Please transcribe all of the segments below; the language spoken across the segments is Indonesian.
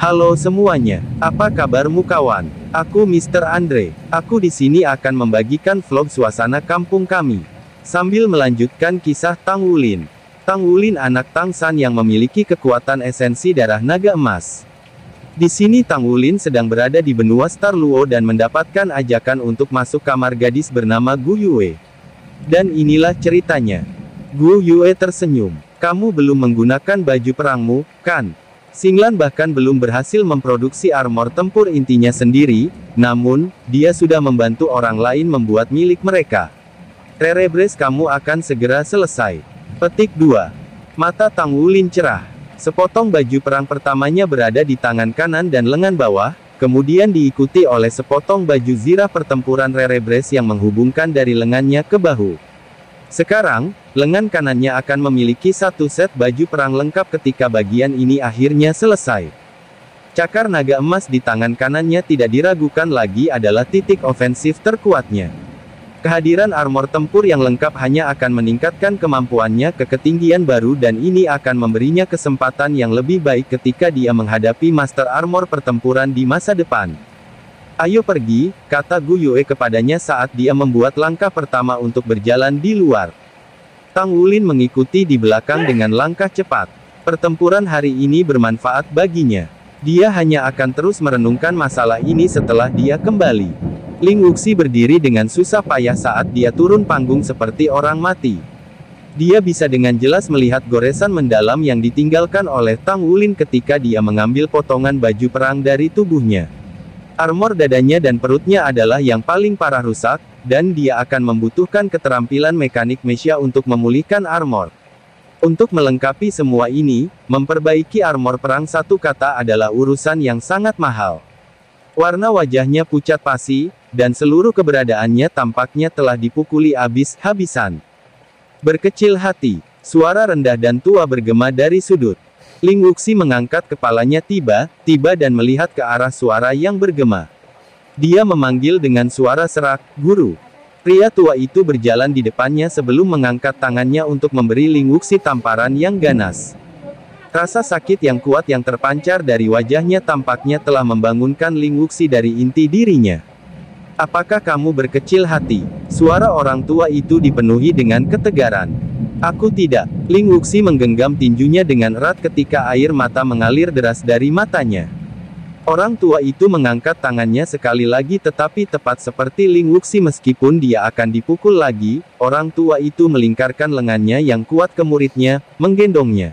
Halo semuanya, apa kabarmu kawan? Aku Mr. Andre. Aku di sini akan membagikan vlog suasana kampung kami. Sambil melanjutkan kisah Tang Wulin. Tang Wulin anak Tang San yang memiliki kekuatan esensi darah naga emas. Di sini Tang Wulin sedang berada di benua Star Luo dan mendapatkan ajakan untuk masuk kamar gadis bernama Gu Yue. Dan inilah ceritanya. Gu Yue tersenyum. Kamu belum menggunakan baju perangmu, kan? Singlan bahkan belum berhasil memproduksi armor tempur intinya sendiri, namun, dia sudah membantu orang lain membuat milik mereka. Rerebres kamu akan segera selesai. Petik 2. Mata Tang Wulin cerah. Sepotong baju perang pertamanya berada di tangan kanan dan lengan bawah, kemudian diikuti oleh sepotong baju zirah pertempuran Rerebres yang menghubungkan dari lengannya ke bahu. Sekarang, Lengan kanannya akan memiliki satu set baju perang lengkap ketika bagian ini akhirnya selesai. Cakar naga emas di tangan kanannya tidak diragukan lagi adalah titik ofensif terkuatnya. Kehadiran armor tempur yang lengkap hanya akan meningkatkan kemampuannya ke ketinggian baru dan ini akan memberinya kesempatan yang lebih baik ketika dia menghadapi master armor pertempuran di masa depan. Ayo pergi, kata Gu Yue kepadanya saat dia membuat langkah pertama untuk berjalan di luar. Tang Wulin mengikuti di belakang dengan langkah cepat. Pertempuran hari ini bermanfaat baginya. Dia hanya akan terus merenungkan masalah ini setelah dia kembali. Ling Wuxi berdiri dengan susah payah saat dia turun panggung seperti orang mati. Dia bisa dengan jelas melihat goresan mendalam yang ditinggalkan oleh Tang Wulin ketika dia mengambil potongan baju perang dari tubuhnya. Armor dadanya dan perutnya adalah yang paling parah rusak, dan dia akan membutuhkan keterampilan mekanik Mesia untuk memulihkan armor. Untuk melengkapi semua ini, memperbaiki armor perang satu kata adalah urusan yang sangat mahal. Warna wajahnya pucat pasi, dan seluruh keberadaannya tampaknya telah dipukuli habis-habisan. Berkecil hati, suara rendah dan tua bergema dari sudut. Ling Wuxi mengangkat kepalanya tiba-tiba dan melihat ke arah suara yang bergema. Dia memanggil dengan suara serak, Guru. Pria tua itu berjalan di depannya sebelum mengangkat tangannya untuk memberi Ling Wuxi tamparan yang ganas. Rasa sakit yang kuat yang terpancar dari wajahnya tampaknya telah membangunkan Ling Wuxi dari inti dirinya. Apakah kamu berkecil hati? Suara orang tua itu dipenuhi dengan ketegaran. Aku tidak. Ling Wuxi menggenggam tinjunya dengan erat ketika air mata mengalir deras dari matanya. Orang tua itu mengangkat tangannya sekali lagi tetapi tepat seperti Ling Wuxi meskipun dia akan dipukul lagi, orang tua itu melingkarkan lengannya yang kuat ke muridnya, menggendongnya.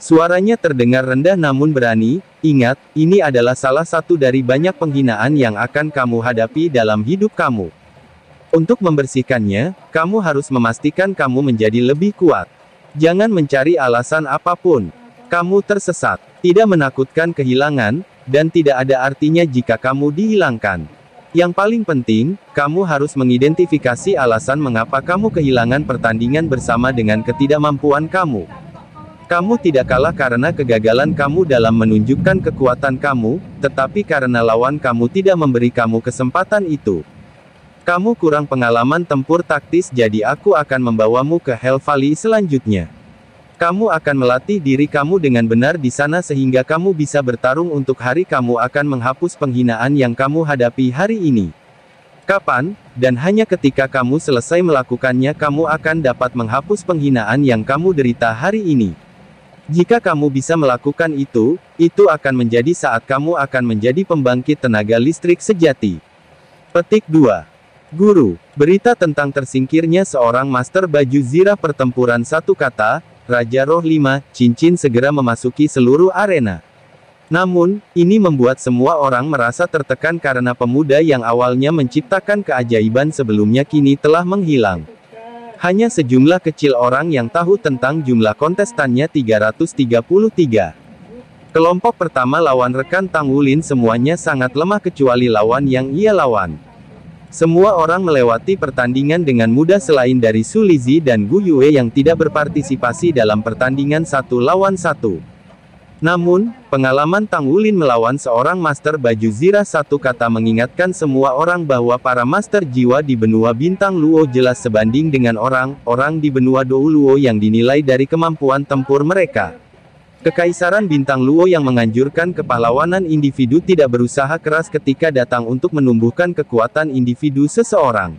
Suaranya terdengar rendah namun berani, ingat, ini adalah salah satu dari banyak penghinaan yang akan kamu hadapi dalam hidup kamu. Untuk membersihkannya, kamu harus memastikan kamu menjadi lebih kuat. Jangan mencari alasan apapun. Kamu tersesat, tidak menakutkan kehilangan, dan tidak ada artinya jika kamu dihilangkan. Yang paling penting, kamu harus mengidentifikasi alasan mengapa kamu kehilangan pertandingan bersama dengan ketidakmampuan kamu. Kamu tidak kalah karena kegagalan kamu dalam menunjukkan kekuatan kamu, tetapi karena lawan kamu tidak memberi kamu kesempatan itu. Kamu kurang pengalaman tempur taktis jadi aku akan membawamu ke Hell Valley selanjutnya. Kamu akan melatih diri kamu dengan benar di sana sehingga kamu bisa bertarung untuk hari kamu akan menghapus penghinaan yang kamu hadapi hari ini. Kapan, dan hanya ketika kamu selesai melakukannya kamu akan dapat menghapus penghinaan yang kamu derita hari ini. Jika kamu bisa melakukan itu, itu akan menjadi saat kamu akan menjadi pembangkit tenaga listrik sejati. Petik 2. Guru, berita tentang tersingkirnya seorang master baju zirah pertempuran satu kata, Raja Roh 5, cincin segera memasuki seluruh arena. Namun, ini membuat semua orang merasa tertekan karena pemuda yang awalnya menciptakan keajaiban sebelumnya kini telah menghilang. Hanya sejumlah kecil orang yang tahu tentang jumlah kontestannya 333. Kelompok pertama lawan rekan Tang Wulin semuanya sangat lemah kecuali lawan yang ia lawan. Semua orang melewati pertandingan dengan mudah selain dari Sulizi dan Gu Yue yang tidak berpartisipasi dalam pertandingan satu lawan satu. Namun, pengalaman Tang Wulin melawan seorang master baju zirah satu kata mengingatkan semua orang bahwa para master jiwa di benua bintang Luo jelas sebanding dengan orang-orang di benua Dou Luo yang dinilai dari kemampuan tempur mereka. Kekaisaran Bintang Luo yang menganjurkan kepahlawanan individu tidak berusaha keras ketika datang untuk menumbuhkan kekuatan individu seseorang.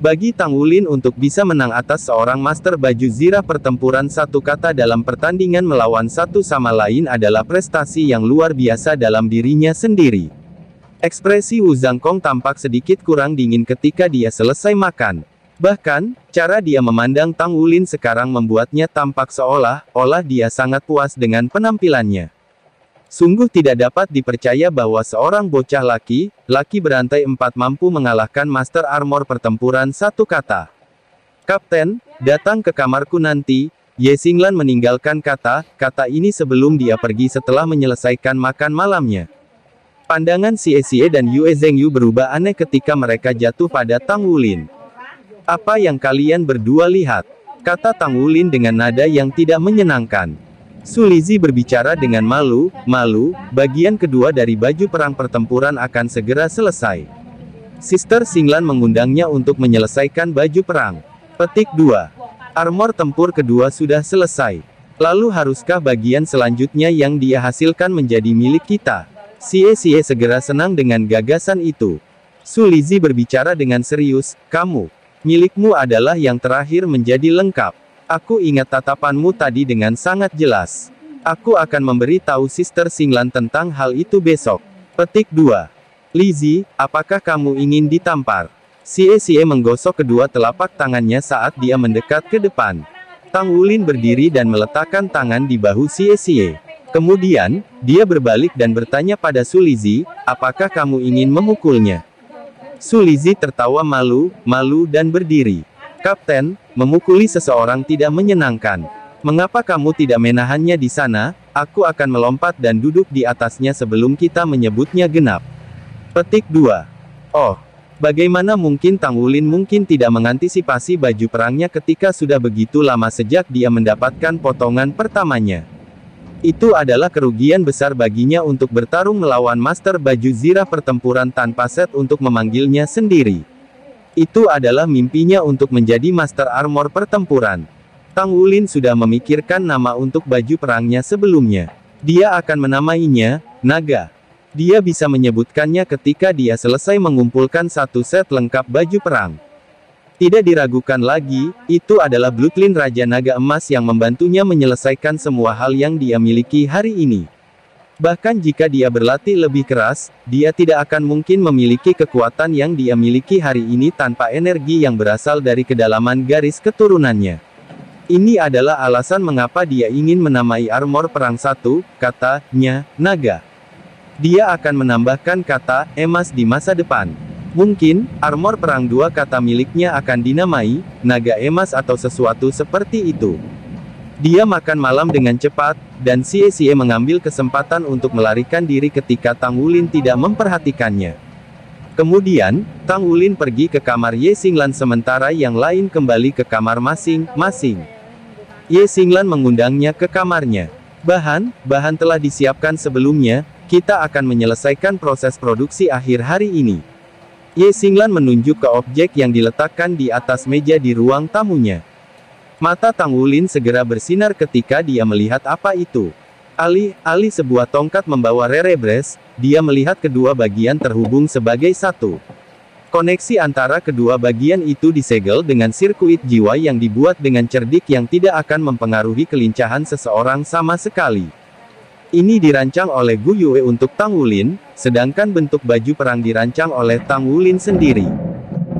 Bagi Tang Wulin untuk bisa menang atas seorang master baju zirah pertempuran satu kata dalam pertandingan melawan satu sama lain adalah prestasi yang luar biasa dalam dirinya sendiri. Ekspresi Wu Kong tampak sedikit kurang dingin ketika dia selesai makan. Bahkan, cara dia memandang Tang Wulin sekarang membuatnya tampak seolah-olah dia sangat puas dengan penampilannya. Sungguh tidak dapat dipercaya bahwa seorang bocah laki, laki berantai empat mampu mengalahkan master armor pertempuran satu kata. Kapten, datang ke kamarku nanti, Ye Singlan meninggalkan kata, kata ini sebelum dia pergi setelah menyelesaikan makan malamnya. Pandangan Xie Xie dan Yue Zhengyu berubah aneh ketika mereka jatuh pada Tang Wulin. Apa yang kalian berdua lihat? Kata Tang Wulin dengan nada yang tidak menyenangkan. Sulizi berbicara dengan malu, malu, bagian kedua dari baju perang pertempuran akan segera selesai. Sister Singlan mengundangnya untuk menyelesaikan baju perang. Petik 2. Armor tempur kedua sudah selesai. Lalu haruskah bagian selanjutnya yang dia hasilkan menjadi milik kita? Sie Sie segera senang dengan gagasan itu. Sulizi berbicara dengan serius, kamu, Milikmu adalah yang terakhir menjadi lengkap. Aku ingat tatapanmu tadi dengan sangat jelas. Aku akan memberi tahu Sister Singlan tentang hal itu besok. Petik 2. Lizzie, apakah kamu ingin ditampar? Sie Sie menggosok kedua telapak tangannya saat dia mendekat ke depan. Tang Ulin berdiri dan meletakkan tangan di bahu Sie Sie. Kemudian, dia berbalik dan bertanya pada Sulizi, apakah kamu ingin memukulnya? Sulizi tertawa malu, malu dan berdiri. Kapten, memukuli seseorang tidak menyenangkan. Mengapa kamu tidak menahannya di sana? Aku akan melompat dan duduk di atasnya sebelum kita menyebutnya genap. Petik 2. Oh, Bagaimana mungkin Tang Wulin mungkin tidak mengantisipasi baju perangnya ketika sudah begitu lama sejak dia mendapatkan potongan pertamanya? Itu adalah kerugian besar baginya untuk bertarung melawan master baju zirah pertempuran tanpa set untuk memanggilnya sendiri. Itu adalah mimpinya untuk menjadi master armor pertempuran. Tang Wulin sudah memikirkan nama untuk baju perangnya sebelumnya. Dia akan menamainya, Naga. Dia bisa menyebutkannya ketika dia selesai mengumpulkan satu set lengkap baju perang. Tidak diragukan lagi, itu adalah Blutlin Raja Naga Emas yang membantunya menyelesaikan semua hal yang dia miliki hari ini. Bahkan jika dia berlatih lebih keras, dia tidak akan mungkin memiliki kekuatan yang dia miliki hari ini tanpa energi yang berasal dari kedalaman garis keturunannya. Ini adalah alasan mengapa dia ingin menamai armor perang satu, katanya, naga. Dia akan menambahkan kata, emas di masa depan. Mungkin, armor perang dua kata miliknya akan dinamai, naga emas atau sesuatu seperti itu. Dia makan malam dengan cepat, dan Xie Xie mengambil kesempatan untuk melarikan diri ketika Tang Wulin tidak memperhatikannya. Kemudian, Tang Wulin pergi ke kamar Ye Xinglan sementara yang lain kembali ke kamar masing-masing. Ye Xinglan mengundangnya ke kamarnya. Bahan, bahan telah disiapkan sebelumnya, kita akan menyelesaikan proses produksi akhir hari ini. Ye Singlan menunjuk ke objek yang diletakkan di atas meja di ruang tamunya. Mata Tang Wulin segera bersinar ketika dia melihat apa itu. Ali-ali sebuah tongkat membawa rerebres, dia melihat kedua bagian terhubung sebagai satu. Koneksi antara kedua bagian itu disegel dengan sirkuit jiwa yang dibuat dengan cerdik yang tidak akan mempengaruhi kelincahan seseorang sama sekali. Ini dirancang oleh Gu Yue untuk Tang Wulin, sedangkan bentuk baju perang dirancang oleh Tang Wulin sendiri.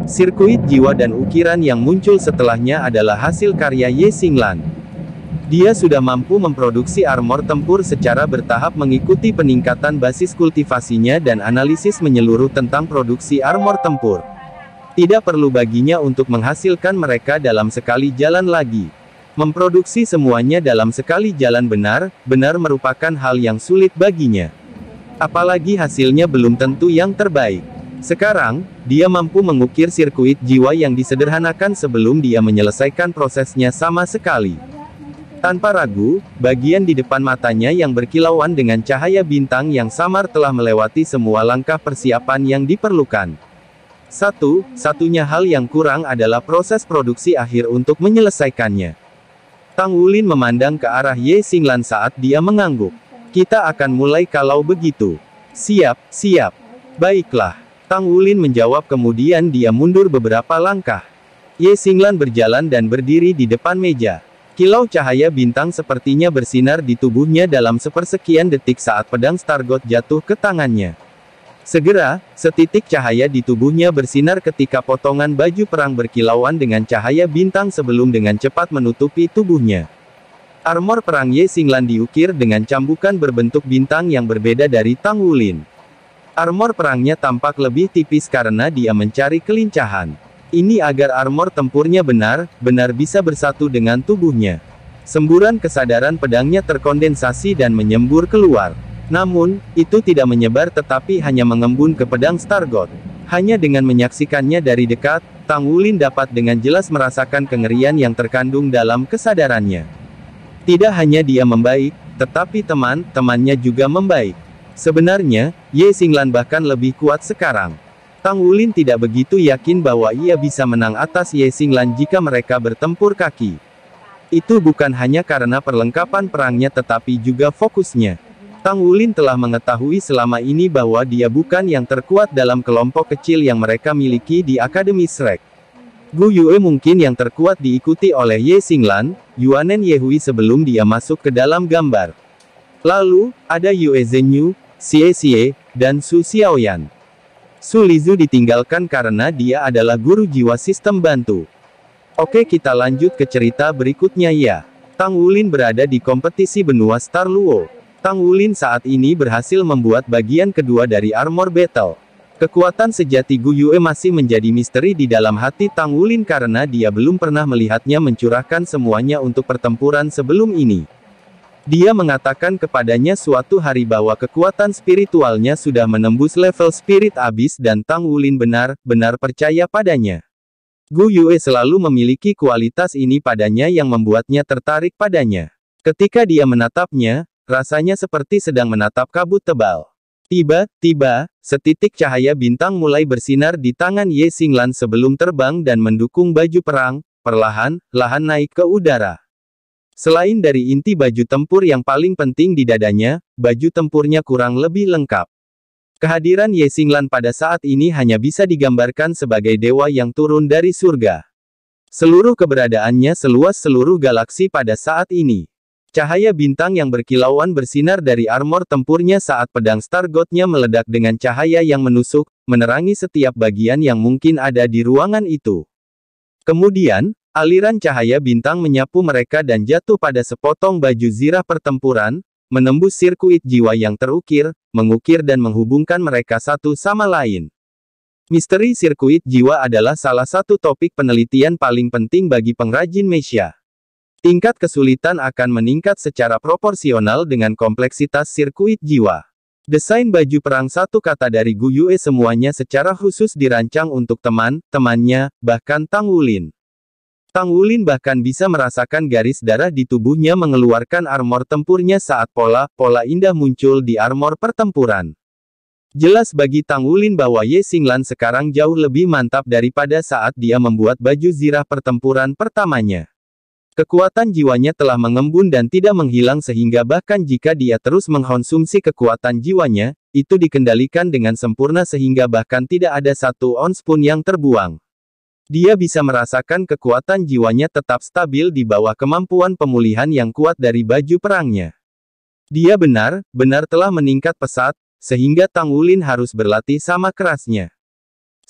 Sirkuit jiwa dan ukiran yang muncul setelahnya adalah hasil karya Ye Xinglan. Dia sudah mampu memproduksi armor tempur secara bertahap mengikuti peningkatan basis kultivasinya dan analisis menyeluruh tentang produksi armor tempur. Tidak perlu baginya untuk menghasilkan mereka dalam sekali jalan lagi. Memproduksi semuanya dalam sekali jalan benar, benar merupakan hal yang sulit baginya. Apalagi hasilnya belum tentu yang terbaik. Sekarang, dia mampu mengukir sirkuit jiwa yang disederhanakan sebelum dia menyelesaikan prosesnya sama sekali. Tanpa ragu, bagian di depan matanya yang berkilauan dengan cahaya bintang yang samar telah melewati semua langkah persiapan yang diperlukan. Satu, satunya hal yang kurang adalah proses produksi akhir untuk menyelesaikannya. Tang Wulin memandang ke arah Ye Xinglan saat dia mengangguk. Kita akan mulai kalau begitu. Siap, siap. Baiklah. Tang Wulin menjawab kemudian dia mundur beberapa langkah. Ye Xinglan berjalan dan berdiri di depan meja. Kilau cahaya bintang sepertinya bersinar di tubuhnya dalam sepersekian detik saat pedang Stargot jatuh ke tangannya. Segera, setitik cahaya di tubuhnya bersinar ketika potongan baju perang berkilauan dengan cahaya bintang sebelum dengan cepat menutupi tubuhnya. Armor perang Ye Singlan diukir dengan cambukan berbentuk bintang yang berbeda dari Tang Wulin. Armor perangnya tampak lebih tipis karena dia mencari kelincahan. Ini agar armor tempurnya benar, benar bisa bersatu dengan tubuhnya. Semburan kesadaran pedangnya terkondensasi dan menyembur keluar. Namun, itu tidak menyebar tetapi hanya mengembun ke pedang God. Hanya dengan menyaksikannya dari dekat, Tang Wulin dapat dengan jelas merasakan kengerian yang terkandung dalam kesadarannya. Tidak hanya dia membaik, tetapi teman-temannya juga membaik. Sebenarnya, Ye Singlan bahkan lebih kuat sekarang. Tang Wulin tidak begitu yakin bahwa ia bisa menang atas Ye Singlan jika mereka bertempur kaki. Itu bukan hanya karena perlengkapan perangnya tetapi juga fokusnya. Tang Wulin telah mengetahui selama ini bahwa dia bukan yang terkuat dalam kelompok kecil yang mereka miliki di Akademi Shrek. Gu Yue mungkin yang terkuat diikuti oleh Ye Xinglan, Yuanen Yehui sebelum dia masuk ke dalam gambar. Lalu, ada Yue Zhenyu, Xie Xie, dan Su Xiaoyan. Su Lizu ditinggalkan karena dia adalah guru jiwa sistem bantu. Oke kita lanjut ke cerita berikutnya ya. Tang Wulin berada di kompetisi benua Star Luo. Tang Wulin saat ini berhasil membuat bagian kedua dari Armor Battle. Kekuatan sejati Gu Yue masih menjadi misteri di dalam hati Tang Wulin karena dia belum pernah melihatnya mencurahkan semuanya untuk pertempuran sebelum ini. Dia mengatakan kepadanya suatu hari bahwa kekuatan spiritualnya sudah menembus level spirit abis dan Tang Wulin benar-benar percaya padanya. Gu Yue selalu memiliki kualitas ini padanya yang membuatnya tertarik padanya. Ketika dia menatapnya, Rasanya seperti sedang menatap kabut tebal. Tiba-tiba, setitik cahaya bintang mulai bersinar di tangan Ye Singlan sebelum terbang dan mendukung baju perang, perlahan, lahan naik ke udara. Selain dari inti baju tempur yang paling penting di dadanya, baju tempurnya kurang lebih lengkap. Kehadiran Ye Singlan pada saat ini hanya bisa digambarkan sebagai dewa yang turun dari surga. Seluruh keberadaannya seluas seluruh galaksi pada saat ini. Cahaya bintang yang berkilauan bersinar dari armor tempurnya saat pedang Stargotnya meledak dengan cahaya yang menusuk, menerangi setiap bagian yang mungkin ada di ruangan itu. Kemudian, aliran cahaya bintang menyapu mereka dan jatuh pada sepotong baju zirah pertempuran, menembus sirkuit jiwa yang terukir, mengukir dan menghubungkan mereka satu sama lain. Misteri sirkuit jiwa adalah salah satu topik penelitian paling penting bagi pengrajin Mesia. Tingkat kesulitan akan meningkat secara proporsional dengan kompleksitas sirkuit jiwa. Desain baju perang satu kata dari Gu Yue semuanya secara khusus dirancang untuk teman, temannya, bahkan Tang Wulin. Tang Wulin bahkan bisa merasakan garis darah di tubuhnya mengeluarkan armor tempurnya saat pola-pola indah muncul di armor pertempuran. Jelas bagi Tang Wulin bahwa Ye Singlan sekarang jauh lebih mantap daripada saat dia membuat baju zirah pertempuran pertamanya. Kekuatan jiwanya telah mengembun dan tidak menghilang sehingga bahkan jika dia terus mengkonsumsi kekuatan jiwanya, itu dikendalikan dengan sempurna sehingga bahkan tidak ada satu ons pun yang terbuang. Dia bisa merasakan kekuatan jiwanya tetap stabil di bawah kemampuan pemulihan yang kuat dari baju perangnya. Dia benar, benar telah meningkat pesat, sehingga Tang Wulin harus berlatih sama kerasnya.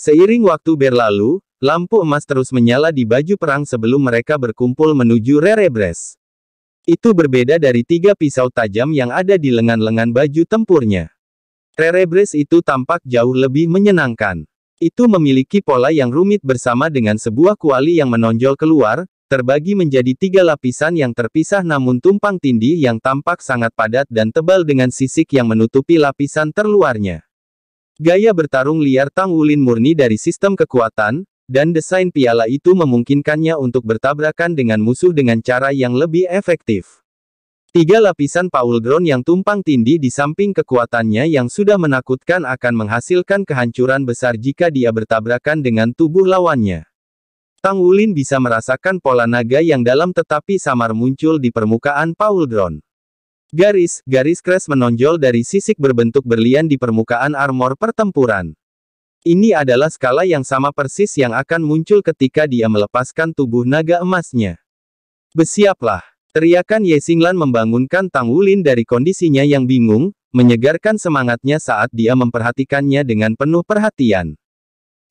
Seiring waktu berlalu, Lampu emas terus menyala di baju perang sebelum mereka berkumpul menuju Rerebres. Itu berbeda dari tiga pisau tajam yang ada di lengan-lengan baju tempurnya. Rerebres itu tampak jauh lebih menyenangkan. Itu memiliki pola yang rumit bersama dengan sebuah kuali yang menonjol keluar, terbagi menjadi tiga lapisan yang terpisah namun tumpang tindih yang tampak sangat padat dan tebal dengan sisik yang menutupi lapisan terluarnya. Gaya bertarung liar Tang Wulin murni dari sistem kekuatan, dan desain piala itu memungkinkannya untuk bertabrakan dengan musuh dengan cara yang lebih efektif. Tiga lapisan pauldron yang tumpang tindih di samping kekuatannya yang sudah menakutkan akan menghasilkan kehancuran besar jika dia bertabrakan dengan tubuh lawannya. Tang Wulin bisa merasakan pola naga yang dalam tetapi samar muncul di permukaan Paul pauldron. Garis, garis crash menonjol dari sisik berbentuk berlian di permukaan armor pertempuran. Ini adalah skala yang sama persis yang akan muncul ketika dia melepaskan tubuh naga emasnya. Besiaplah! Teriakan Ye Xinglan membangunkan Tang Wulin dari kondisinya yang bingung, menyegarkan semangatnya saat dia memperhatikannya dengan penuh perhatian.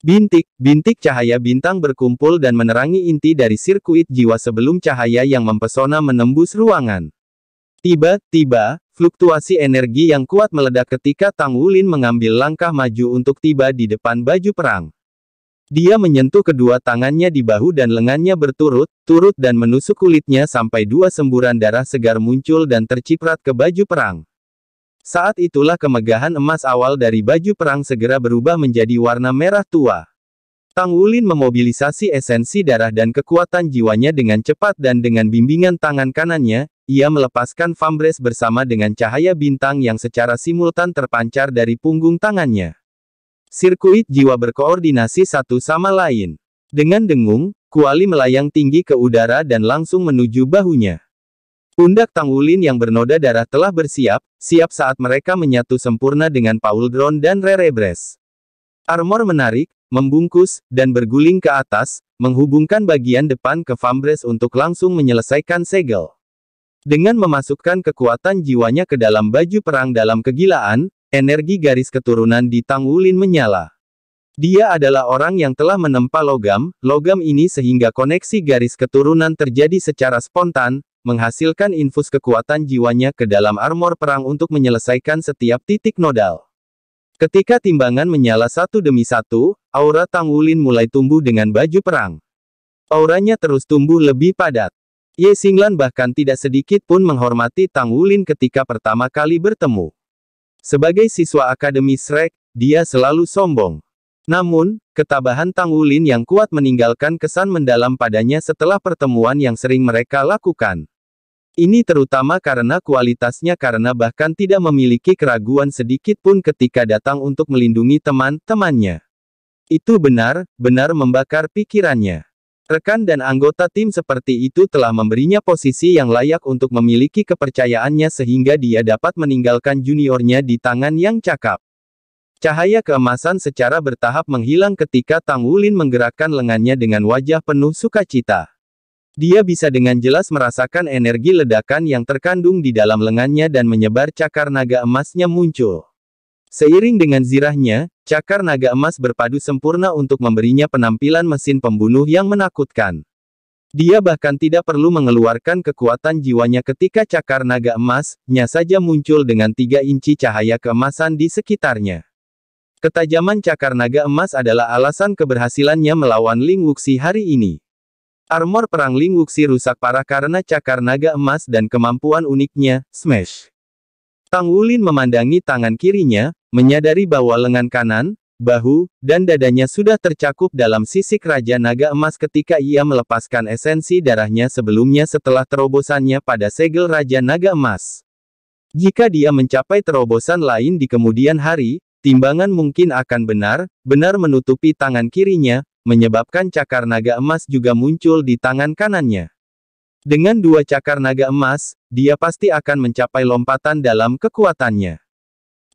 Bintik, bintik cahaya bintang berkumpul dan menerangi inti dari sirkuit jiwa sebelum cahaya yang mempesona menembus ruangan. Tiba-tiba, Fluktuasi energi yang kuat meledak ketika Tang Wulin mengambil langkah maju untuk tiba di depan baju perang. Dia menyentuh kedua tangannya di bahu dan lengannya berturut-turut dan menusuk kulitnya sampai dua semburan darah segar muncul dan terciprat ke baju perang. Saat itulah kemegahan emas awal dari baju perang segera berubah menjadi warna merah tua. Tang Wulin memobilisasi esensi darah dan kekuatan jiwanya dengan cepat dan dengan bimbingan tangan kanannya, ia melepaskan Fambres bersama dengan cahaya bintang yang secara simultan terpancar dari punggung tangannya. Sirkuit jiwa berkoordinasi satu sama lain. Dengan dengung, kuali melayang tinggi ke udara dan langsung menuju bahunya. Pundak Tangulin yang bernoda darah telah bersiap, siap saat mereka menyatu sempurna dengan Paul Drone dan Rerebres. Armor menarik, membungkus, dan berguling ke atas, menghubungkan bagian depan ke Fambres untuk langsung menyelesaikan segel. Dengan memasukkan kekuatan jiwanya ke dalam baju perang dalam kegilaan, energi garis keturunan di Tang Wulin menyala. Dia adalah orang yang telah menempa logam, logam ini sehingga koneksi garis keturunan terjadi secara spontan, menghasilkan infus kekuatan jiwanya ke dalam armor perang untuk menyelesaikan setiap titik nodal. Ketika timbangan menyala satu demi satu, aura Tang Wulin mulai tumbuh dengan baju perang. Auranya terus tumbuh lebih padat. Ye Singlan bahkan tidak sedikit pun menghormati Tang Wulin ketika pertama kali bertemu. Sebagai siswa Akademi Shrek, dia selalu sombong. Namun, ketabahan Tang Wulin yang kuat meninggalkan kesan mendalam padanya setelah pertemuan yang sering mereka lakukan. Ini terutama karena kualitasnya karena bahkan tidak memiliki keraguan sedikit pun ketika datang untuk melindungi teman-temannya. Itu benar, benar membakar pikirannya. Rekan dan anggota tim seperti itu telah memberinya posisi yang layak untuk memiliki kepercayaannya sehingga dia dapat meninggalkan juniornya di tangan yang cakap. Cahaya keemasan secara bertahap menghilang ketika Tang Wulin menggerakkan lengannya dengan wajah penuh sukacita. Dia bisa dengan jelas merasakan energi ledakan yang terkandung di dalam lengannya dan menyebar cakar naga emasnya muncul. Seiring dengan zirahnya, cakar naga emas berpadu sempurna untuk memberinya penampilan mesin pembunuh yang menakutkan. Dia bahkan tidak perlu mengeluarkan kekuatan jiwanya ketika cakar naga emasnya saja muncul dengan tiga inci cahaya keemasan di sekitarnya. Ketajaman cakar naga emas adalah alasan keberhasilannya melawan Ling Wuxi hari ini. Armor perang Ling Wuxi rusak parah karena cakar naga emas dan kemampuan uniknya, Smash. Tang Wulin memandangi tangan kirinya, menyadari bahwa lengan kanan, bahu, dan dadanya sudah tercakup dalam sisik Raja Naga Emas ketika ia melepaskan esensi darahnya sebelumnya setelah terobosannya pada segel Raja Naga Emas. Jika dia mencapai terobosan lain di kemudian hari, timbangan mungkin akan benar, benar menutupi tangan kirinya, menyebabkan cakar naga emas juga muncul di tangan kanannya. Dengan dua cakar naga emas, dia pasti akan mencapai lompatan dalam kekuatannya.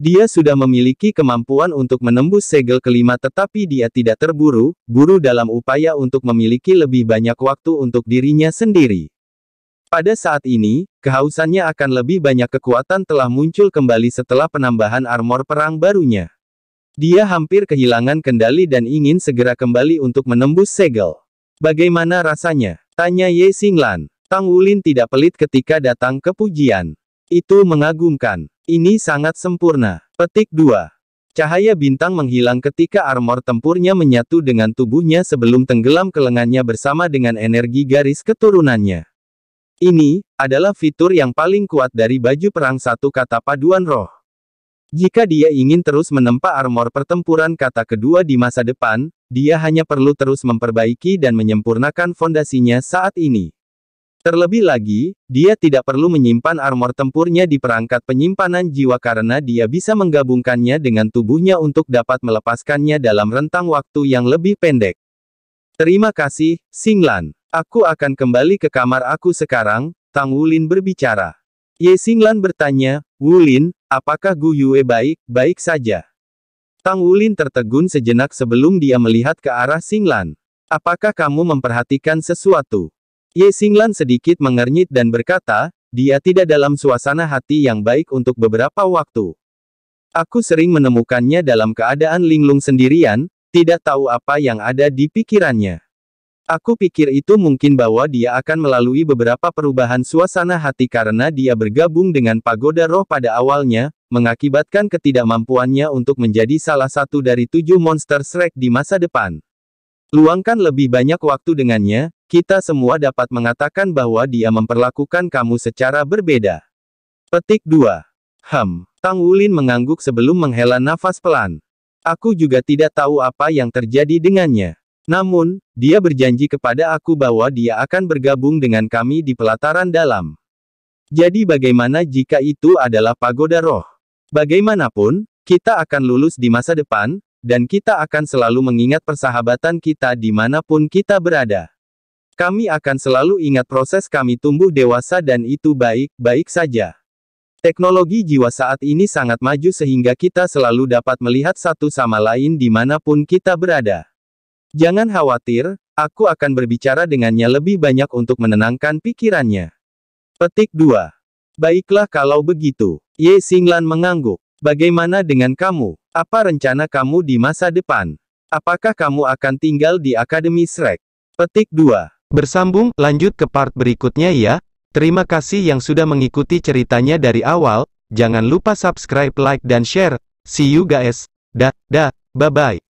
Dia sudah memiliki kemampuan untuk menembus segel kelima tetapi dia tidak terburu, buru dalam upaya untuk memiliki lebih banyak waktu untuk dirinya sendiri. Pada saat ini, kehausannya akan lebih banyak kekuatan telah muncul kembali setelah penambahan armor perang barunya. Dia hampir kehilangan kendali dan ingin segera kembali untuk menembus segel. Bagaimana rasanya? Tanya Ye Singlan. Tang Wulin tidak pelit ketika datang ke pujian. Itu mengagumkan. Ini sangat sempurna. Petik 2. Cahaya bintang menghilang ketika armor tempurnya menyatu dengan tubuhnya sebelum tenggelam ke lengannya bersama dengan energi garis keturunannya. Ini adalah fitur yang paling kuat dari baju perang satu kata paduan roh. Jika dia ingin terus menempa armor pertempuran kata kedua di masa depan, dia hanya perlu terus memperbaiki dan menyempurnakan fondasinya saat ini. Terlebih lagi, dia tidak perlu menyimpan armor tempurnya di perangkat penyimpanan jiwa karena dia bisa menggabungkannya dengan tubuhnya untuk dapat melepaskannya dalam rentang waktu yang lebih pendek. Terima kasih, Singlan. Aku akan kembali ke kamar aku sekarang, Tang Wulin berbicara. Ye Singlan bertanya, Wulin, apakah Gu Yue baik, baik saja? Tang Wulin tertegun sejenak sebelum dia melihat ke arah Singlan. Apakah kamu memperhatikan sesuatu? Ye Singlan sedikit mengernyit dan berkata, dia tidak dalam suasana hati yang baik untuk beberapa waktu. Aku sering menemukannya dalam keadaan linglung sendirian, tidak tahu apa yang ada di pikirannya. Aku pikir itu mungkin bahwa dia akan melalui beberapa perubahan suasana hati karena dia bergabung dengan pagoda roh pada awalnya, mengakibatkan ketidakmampuannya untuk menjadi salah satu dari tujuh monster Shrek di masa depan. Luangkan lebih banyak waktu dengannya, kita semua dapat mengatakan bahwa dia memperlakukan kamu secara berbeda. Petik 2. Ham. Tang Wulin mengangguk sebelum menghela nafas pelan. Aku juga tidak tahu apa yang terjadi dengannya. Namun, dia berjanji kepada aku bahwa dia akan bergabung dengan kami di pelataran dalam. Jadi bagaimana jika itu adalah pagoda roh? Bagaimanapun, kita akan lulus di masa depan, dan kita akan selalu mengingat persahabatan kita dimanapun kita berada. Kami akan selalu ingat proses kami tumbuh dewasa dan itu baik-baik saja. Teknologi jiwa saat ini sangat maju sehingga kita selalu dapat melihat satu sama lain dimanapun kita berada. Jangan khawatir, aku akan berbicara dengannya lebih banyak untuk menenangkan pikirannya. Petik 2. Baiklah kalau begitu. Ye Singlan mengangguk. Bagaimana dengan kamu? Apa rencana kamu di masa depan? Apakah kamu akan tinggal di Akademi Shrek? Petik 2. Bersambung, lanjut ke part berikutnya ya. Terima kasih yang sudah mengikuti ceritanya dari awal, jangan lupa subscribe, like, dan share. See you guys. Da, da, bye-bye.